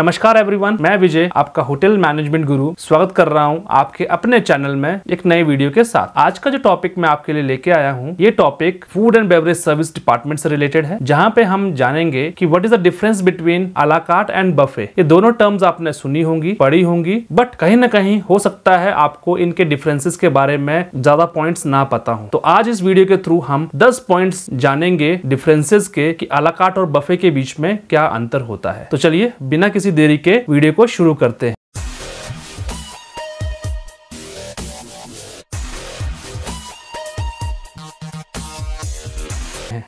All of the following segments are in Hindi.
नमस्कार एवरीवन मैं विजय आपका होटल मैनेजमेंट गुरु स्वागत कर रहा हूं आपके अपने चैनल में एक नए वीडियो के साथ आज का जो टॉपिक मैं आपके लिए लेके आया हूं ये topic food and beverage service department से रिलेटेड है जहां पे हम जानेंगे कि what is the difference between a la carte and buffet ये दोनों टर्म्स आपने सुनी होंगी पढ़ी होंगी बट कहीं ना कहीं हो सकता है आपको इनके डिफरेंसेस के बारे में ज्यादा पॉइंट ना पता हूँ तो आज इस वीडियो के थ्रू हम दस पॉइंट जानेंगे डिफरेंसेज के की अलाकाट और बफे के बीच में क्या अंतर होता है तो चलिए बिना किसी किसी देरी के वीडियो को शुरू करते हैं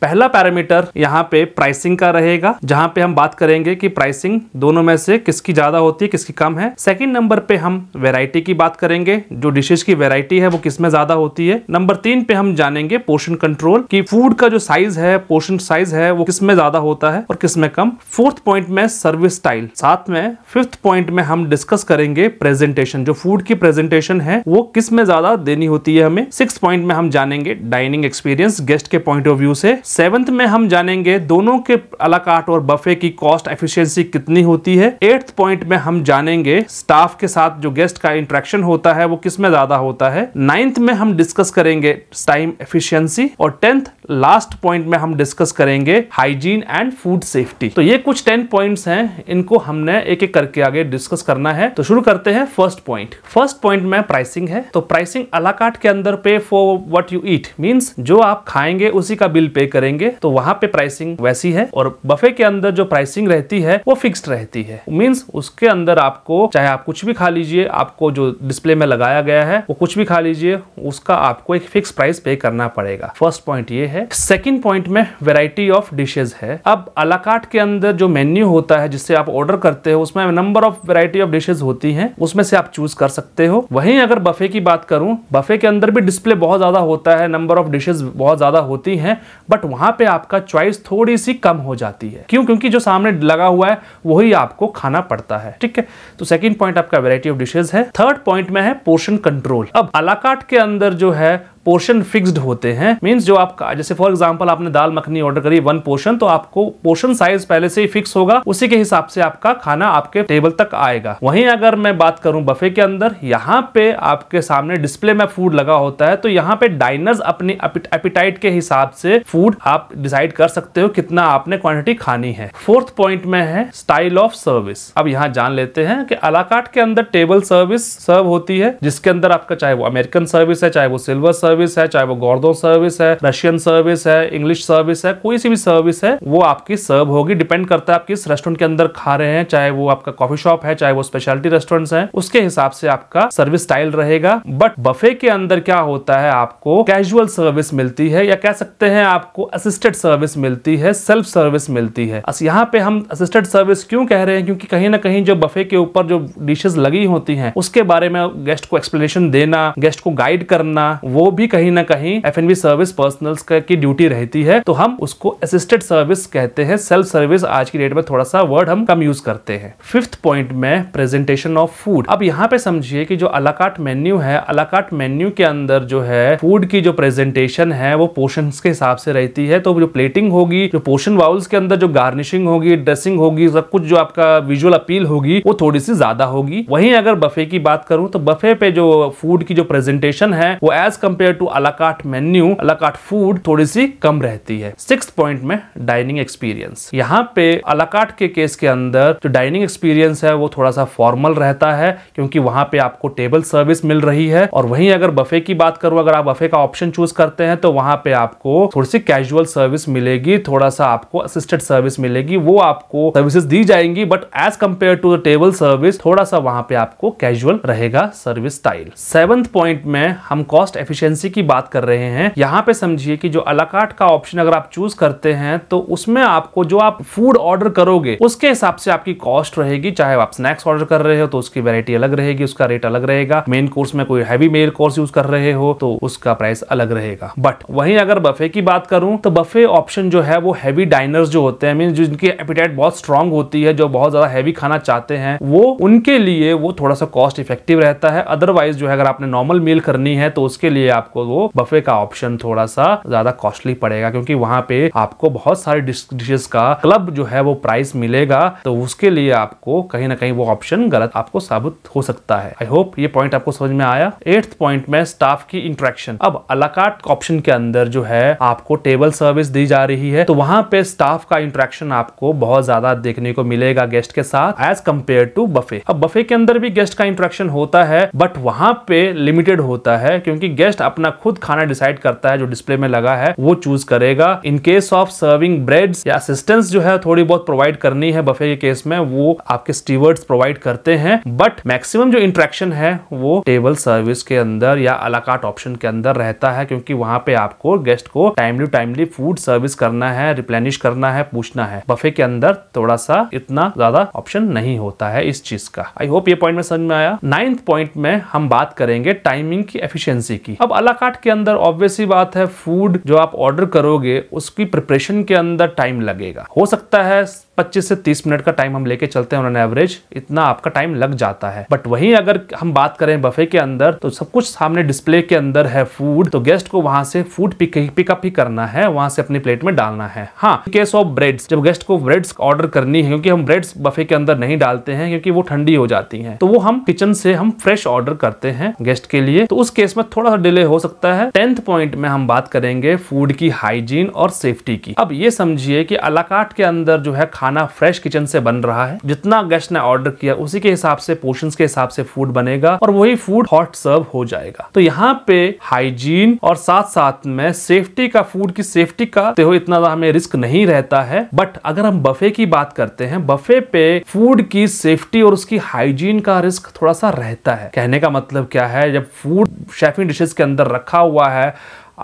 पहला पैरामीटर यहाँ पे प्राइसिंग का रहेगा जहाँ पे हम बात करेंगे कि प्राइसिंग दोनों में से किसकी ज्यादा होती है किसकी कम है सेकंड नंबर पे हम वेराइटी की बात करेंगे जो डिशेज की वेराइटी है वो किसमें ज्यादा होती है नंबर तीन पे हम जानेंगे पोर्शन कंट्रोल की फूड का जो साइज है पोर्शन साइज है वो किसमें ज्यादा होता है और किसमें कम फोर्थ पॉइंट में सर्विस स्टाइल साथ में फिफ्थ पॉइंट में हम डिस्कस करेंगे प्रेजेंटेशन जो फूड की प्रेजेंटेशन है वो किस में ज्यादा देनी होती है हमें सिक्स पॉइंट में हम जानेंगे डाइनिंग एक्सपीरियंस गेस्ट के पॉइंट ऑफ व्यू से सेवेंथ में हम जानेंगे दोनों के अलाकाट और बफे की कॉस्ट एफिशिएंसी कितनी होती है एट्थ पॉइंट में हम जानेंगे स्टाफ के साथ जो गेस्ट का इंट्रैक्शन होता है वो किस में ज्यादा होता है नाइन्थ में हम डिस्कस करेंगे टाइम एफिशिएंसी और टेंथ लास्ट पॉइंट में हम डिस्कस करेंगे हाइजीन एंड फूड सेफ्टी तो ये कुछ टेन पॉइंट है इनको हमने एक एक करके आगे डिस्कस करना है तो शुरू करते हैं फर्स्ट पॉइंट फर्स्ट पॉइंट में प्राइसिंग है तो प्राइसिंग अलाकाट के अंदर pay for what you eat means जो आप खाएंगे उसी का बिल पे करें करेंगे तो वहां पे प्राइसिंग वैसी है और बफे के अंदर जो प्राइसिंग रहती है वो फिक्स्ड रहती है मीन्स उसके अंदर आपको चाहे आप कुछ भी खा लीजिए आपको जो डिस्प्ले में लगाया गया है वो कुछ भी खा लीजिए उसका आपको एक फिक्स प्राइस पे करना पड़ेगा फर्स्ट पॉइंट ये है सेकेंड पॉइंट में वेराइटी ऑफ डिशेज है अब अलाकाट के अंदर जो मेन्यू होता है जिससे आप ऑर्डर करते हो उसमें number of variety of dishes होती है उसमें से आप चूज कर सकते हो वहीं अगर बफे की बात करूं बफे के अंदर भी डिस्प्ले बहुत ज्यादा होता है नंबर ऑफ डिशेज बहुत ज्यादा होती हैं बट बट वहां पे आपका चॉइस थोड़ी सी कम हो जाती है क्यों क्योंकि जो सामने लगा हुआ है वही आपको खाना पड़ता है ठीक है तो सेकंड पॉइंट आपका वेराइटी ऑफ डिशेज है थर्ड पॉइंट में है पोर्शन कंट्रोल अब अलाकाट के अंदर जो है पोर्शन फिक्स्ड होते हैं मीन्स जो आपका जैसे फॉर एग्जाम्पल आपने दाल मखनी ऑर्डर करी वन पोर्शन तो आपको पोर्शन साइज पहले से ही फिक्स होगा उसी के हिसाब से आपका खाना आपके टेबल तक आएगा वहीं अगर मैं बात करूं बफे के अंदर यहाँ पे आपके सामने डिस्प्ले में फूड लगा होता है तो यहाँ पे डाइनर्स अपनी एपिटाइट के हिसाब से फूड आप डिसाइड कर सकते हो कितना आपने क्वांटिटी खानी है फोर्थ पॉइंट में है स्टाइल ऑफ सर्विस अब यहाँ जान लेते हैं कि अलाकाट के अंदर टेबल सर्विस सर्व होती है जिसके अंदर आपका चाहे वो अमेरिकन सर्विस है चाहे वो सिल्वर सर्विस सर्विस है चाहे वो गौरदो सर्विस है रशियन सर्विस है इंग्लिश सर्विस है कोई सी भी सर्विस है वो आपकी सर्व होगी डिपेंड करता है आप किस रेस्टोरेंट के अंदर खा रहे हैं चाहे वो आपका कॉफी शॉप है चाहे वो स्पेशलिटी रेस्टोरेंट है उसके हिसाब से आपका सर्विस स्टाइल रहेगा बट बफे के अंदर क्या होता है आपको कैजुअल सर्विस मिलती है या कह सकते हैं आपको असिस्टेड सर्विस मिलती है सेल्फ सर्विस मिलती है यहाँ पे हम असिस्टेड सर्विस क्यों कह रहे हैं क्योंकि कहीं ना कहीं जो बफे के ऊपर जो डिशेस लगी होती हैं उसके बारे में गेस्ट को एक्सप्लेनेशन देना गेस्ट को गाइड करना वो भी भी कहीं ना कहीं F N B service personnel की ड्यूटी रहती है तो हम उसको असिस्टेड सर्विस कहते हैं सेल्फ सर्विस आज की डेट में थोड़ा सा वर्ड हम कम यूज करते हैं फिफ्थ पॉइंट में प्रेजेंटेशन ऑफ फूड अब यहाँ पे समझिए कि जो अलाकाट मेन्यू है अलाकाट मेन्यू के अंदर जो है फूड की जो प्रेजेंटेशन है वो पोर्शन के हिसाब से रहती है तो जो प्लेटिंग होगी जो पोर्शन बाउल्स के अंदर जो गार्निशिंग होगी ड्रेसिंग होगी सब कुछ जो आपका विजुअल अपील होगी वो थोड़ी सी ज्यादा होगी वहीं अगर बफे की बात करूं तो बफे पे जो फूड की जो प्रेजेंटेशन है वो as compare compare to a la carte menu a la carte food थोड़ी सी कम रहती है सिक्स पॉइंट में डाइनिंग एक्सपीरियंस यहाँ पे अलाकाट के केस के अंदर जो डाइनिंग एक्सपीरियंस है वो थोड़ा सा फॉर्मल रहता है क्योंकि वहां पे आपको टेबल सर्विस मिल रही है और वहीं अगर बफे की बात करूं अगर आप बफे का ऑप्शन चूज करते हैं तो वहां पे आपको थोड़ी सी कैजुअल सर्विस मिलेगी थोड़ा सा आपको असिस्टेड सर्विस मिलेगी वो आपको सर्विसेज दी जाएंगी but as compare to the table service थोड़ा सा वहां पे आपको कैजुअल रहेगा सर्विस स्टाइल सेवंथ पॉइंट में हम कॉस्ट एफिशिएंसी करेंसी की बात कर रहे हैं यहाँ पे समझिए कि जो अलाकाट का ऑप्शन अगर आप चूज करते हैं तो उसमें आपको जो आप फूड ऑर्डर करोगे उसके हिसाब से आपकी कॉस्ट रहेगी चाहे आप स्नैक्स ऑर्डर कर रहे हो तो उसकी वेरायटी अलग रहेगी उसका रेट अलग रहेगा मेन कोर्स में कोई हैवी मेल कोर्स यूज कर रहे हो तो उसका प्राइस अलग रहेगा बट वहीं अगर बफे की बात करूं तो बफे ऑप्शन जो है वो हैवी डाइनर्स जो होते हैं मीन जिनकी एपिटाइट बहुत स्ट्रांग होती है जो बहुत ज्यादा हैवी खाना चाहते हैं वो उनके लिए वो थोड़ा सा कॉस्ट इफेक्टिव रहता है अदरवाइज जो है अगर आपने नॉर्मल मील करनी है तो उसके लिए आपको आपको वो बफे का ऑप्शन थोड़ा सा ज्यादा कॉस्टली पड़ेगा क्योंकि वहां पे आपको बहुत सारे डिशेस का क्लब जो है वो प्राइस मिलेगा तो उसके लिए आपको कहीं ना कहीं वो ऑप्शन गलत आपको साबित हो सकता है आई होप ये पॉइंट आपको समझ में आया एट्थ पॉइंट में स्टाफ की इंट्रेक्शन अब अलाकाट ऑप्शन के अंदर जो है आपको टेबल सर्विस दी जा रही है तो वहां पे स्टाफ का इंट्रैक्शन आपको बहुत ज्यादा देखने को मिलेगा गेस्ट के साथ एज कम्पेयर टू बफे अब बफे के अंदर भी गेस्ट का इंट्रेक्शन होता है बट वहां पे लिमिटेड होता है क्योंकि गेस्ट अपना खुद खाना डिसाइड करता है जो डिस्प्ले में लगा है वो चूज करेगा in case of serving bread या असिस्टेंस जो है थोड़ी बहुत प्रोवाइड करनी है बफे के केस में वो आपके स्टीवर्ड्स प्रोवाइड करते हैं बट मैक्सिमम जो इंट्रैक्शन है वो टेबल सर्विस के अंदर या अलाकाट ऑप्शन के अंदर रहता है क्योंकि वहां पे आपको गेस्ट को टाइमली टाइमली फूड सर्विस करना है रिप्लेनिश करना है पूछना है बफे के अंदर थोड़ा सा इतना ज्यादा ऑप्शन नहीं होता है इस चीज का आई होप ये पॉइंट में समझ में आया नाइन्थ पॉइंट में हम बात करेंगे टाइमिंग की एफिशियंसी की अब आलाकाट के अंदर ऑब्वियसली बात है फूड जो आप ऑर्डर करोगे उसकी प्रिपरेशन के अंदर टाइम लगेगा हो सकता है 25 से 30 मिनट का टाइम हम लेके चलते हैं उन्होंने एवरेज इतना आपका टाइम लग जाता है बट वहीं अगर हम बात करें बफे के अंदर तो सब कुछ सामने डिस्प्ले के अंदर है फूड तो गेस्ट को वहां से फूड पिकअप पिक ही करना है वहां से अपनी प्लेट में डालना है हाँ केस ऑफ ब्रेड्स जब गेस्ट को ब्रेड्स ऑर्डर करनी है क्योंकि हम ब्रेड्स बफे के अंदर नहीं डालते हैं क्योंकि वो ठंडी हो जाती है तो वो हम किचन से हम फ्रेश ऑर्डर करते हैं गेस्ट के लिए तो उस केस में थोड़ा सा डिले हो हो सकता है टेंथ पॉइंट में हम बात करेंगे फूड की हाइजीन और सेफ्टी की अब ये समझिए कि अलाकाट के अंदर जो है खाना फ्रेश किचन से बन रहा है जितना गेस्ट ने ऑर्डर किया उसी के हिसाब से पोर्शन के हिसाब से फूड बनेगा और वही फूड हॉट सर्व हो जाएगा तो यहाँ पे हाइजीन और साथ साथ में सेफ्टी का फूड की सेफ्टी का तो इतना हमें रिस्क नहीं रहता है बट अगर हम बफे की बात करते हैं बफे पे फूड की सेफ्टी और उसकी हाइजीन का रिस्क थोड़ा सा रहता है कहने का मतलब क्या है जब फूड शेफिंग डिशेस के अंदर अंदर रखा हुआ है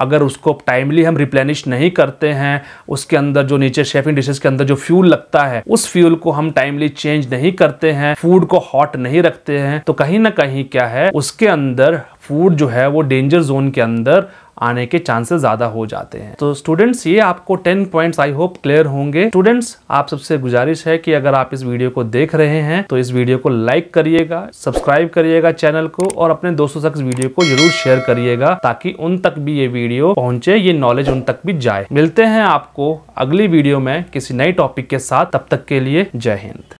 अगर उसको टाइमली हम रिप्लेनिश नहीं करते हैं उसके अंदर जो नीचे शेफिंग डिशेस के अंदर जो फ्यूल लगता है उस फ्यूल को हम टाइमली चेंज नहीं करते हैं फूड को हॉट नहीं रखते हैं तो कहीं ना कहीं क्या है उसके अंदर फूड जो है वो डेंजर जोन के अंदर आने के चांसेस ज़्यादा हो जाते हैं तो स्टूडेंट्स ये आपको ten points I hope clear होंगे स्टूडेंट्स आप सबसे गुजारिश है कि अगर आप इस वीडियो को देख रहे हैं तो इस वीडियो को लाइक करिएगा सब्सक्राइब करिएगा चैनल को और अपने दोस्तों तक इस वीडियो को जरूर शेयर करिएगा ताकि उन तक भी ये वीडियो पहुंचे ये नॉलेज उन तक भी जाए मिलते हैं आपको अगली वीडियो में किसी नए टॉपिक के साथ तब तक के लिए जय हिंद